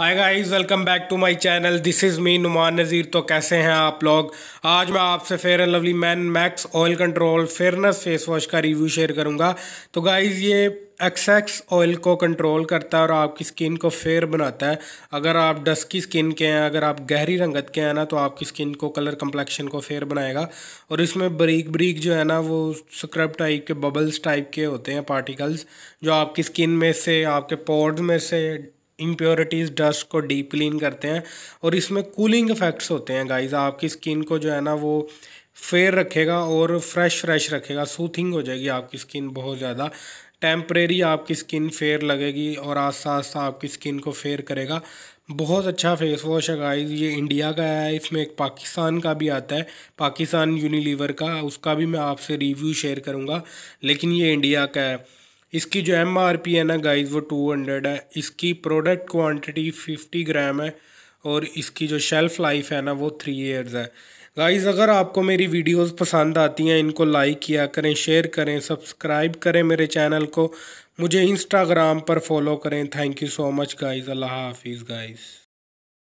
hi guys welcome back to my channel this is me Numan Nazir तो कैसे हैं आप लोग आज मैं आपसे Fair and Lovely man max oil control fairness face wash का रिव्यू शेयर करूंगा तो गाइस ये एक्सेक्स ऑयल को कंट्रोल करता है और आपकी स्किन को फेयर बनाता है अगर आप डस्की स्किन के हैं अगर आप गहरी रंगत के हैं ना तो आपकी स्किन को कलर कम्प्लेक्शन को फेयर बनाएगा और इसमें ब्रीक ब्रीक जो है ना वो स्क्रब टाइप के बबल्स टाइप के होते हैं पार्टिकल्स जो आपकी स्किन में से आपके पोर्ड में से इम्प्योरिटीज़ डस्ट को डीप क्लीन करते हैं और इसमें कूलिंग इफ़ेक्ट्स होते हैं गाइस आपकी स्किन को जो है ना वो फेयर रखेगा और फ्रेश फ्रेश रखेगा सूथिंग हो जाएगी आपकी स्किन बहुत ज़्यादा टेम्परेरी आपकी स्किन फेयर लगेगी और आस्ता आस्ता आपकी स्किन को फेयर करेगा बहुत अच्छा फेस वॉश है गाइस ये इंडिया का है इसमें एक पाकिस्तान का भी आता है पाकिस्तान यूनिलीवर का उसका भी मैं आपसे रिव्यू शेयर करूँगा लेकिन ये इंडिया का है इसकी जो एम आर पी है ना गाइस वो टू हंड्रेड है इसकी प्रोडक्ट क्वांटिटी फिफ्टी ग्राम है और इसकी जो शेल्फ़ लाइफ है ना वो थ्री ईयर्स है गाइस अगर आपको मेरी वीडियोस पसंद आती हैं इनको लाइक किया करें शेयर करें सब्सक्राइब करें मेरे चैनल को मुझे इंस्टाग्राम पर फॉलो करें thank you so much guys अल्लाह हाफिज़ गाइज़